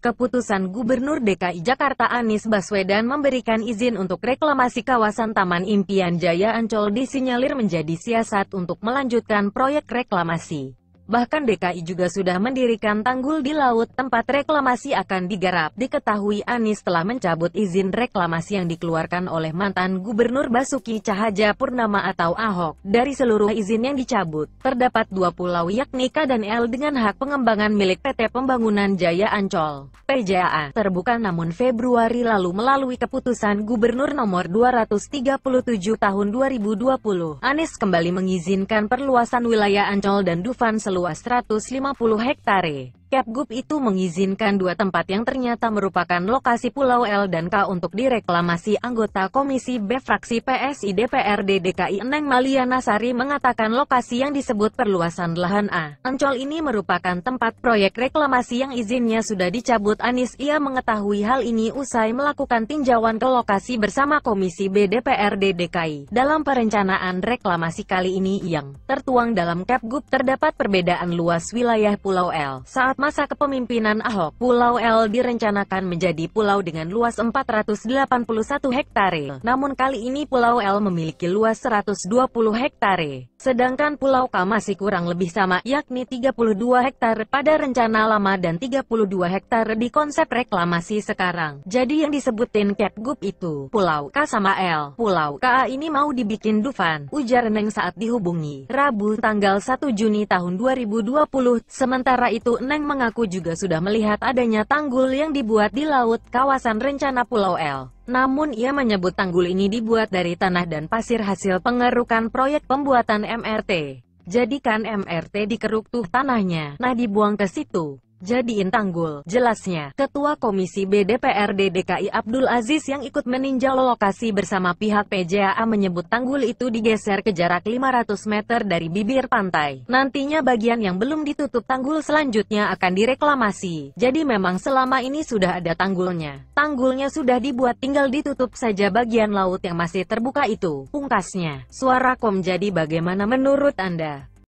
keputusan Gubernur DKI Jakarta Anies Baswedan memberikan izin untuk reklamasi kawasan Taman Impian Jaya Ancol disinyalir menjadi siasat untuk melanjutkan proyek reklamasi. Bahkan DKI juga sudah mendirikan tanggul di laut tempat reklamasi akan digarap. Diketahui Anies telah mencabut izin reklamasi yang dikeluarkan oleh mantan Gubernur Basuki Cahaja Purnama atau Ahok. Dari seluruh izin yang dicabut, terdapat dua pulau yakni K dan L dengan hak pengembangan milik PT Pembangunan Jaya Ancol. PJAA terbuka namun Februari lalu melalui keputusan Gubernur nomor 237 tahun 2020. Anies kembali mengizinkan perluasan wilayah Ancol dan Dufan seluruh seluas 150 hektare. Kepgub itu mengizinkan dua tempat yang ternyata merupakan lokasi Pulau L dan K untuk direklamasi anggota Komisi B fraksi PSI DPRD DKI Eneng Maliana Sari mengatakan lokasi yang disebut perluasan lahan A. Ancol ini merupakan tempat proyek reklamasi yang izinnya sudah dicabut Anis. Ia mengetahui hal ini usai melakukan tinjauan ke lokasi bersama Komisi B DPRD DKI. Dalam perencanaan reklamasi kali ini yang tertuang dalam Kepgub terdapat perbedaan luas wilayah Pulau L. Saat Masa kepemimpinan Ahok, Pulau L direncanakan menjadi pulau dengan luas 481 hektare. Namun kali ini Pulau L memiliki luas 120 hektare. Sedangkan Pulau K masih kurang lebih sama yakni 32 hektare pada rencana lama dan 32 hektare di konsep reklamasi sekarang. Jadi yang disebutin Cap Gup itu, Pulau K sama L. Pulau K ini mau dibikin Dufan, ujar Neng saat dihubungi. Rabu tanggal 1 Juni tahun 2020, sementara itu Neng mengaku juga sudah melihat adanya tanggul yang dibuat di laut kawasan rencana Pulau L. Namun ia menyebut tanggul ini dibuat dari tanah dan pasir hasil pengerukan proyek pembuatan MRT. Jadikan MRT dikeruk tuh tanahnya, nah dibuang ke situ. Jadi intanggul, Jelasnya, Ketua Komisi BDPRD DKI Abdul Aziz yang ikut meninjau lokasi bersama pihak PJAA menyebut tanggul itu digeser ke jarak 500 meter dari bibir pantai. Nantinya bagian yang belum ditutup tanggul selanjutnya akan direklamasi. Jadi memang selama ini sudah ada tanggulnya. Tanggulnya sudah dibuat tinggal ditutup saja bagian laut yang masih terbuka itu. Pungkasnya, suara kom jadi bagaimana menurut Anda?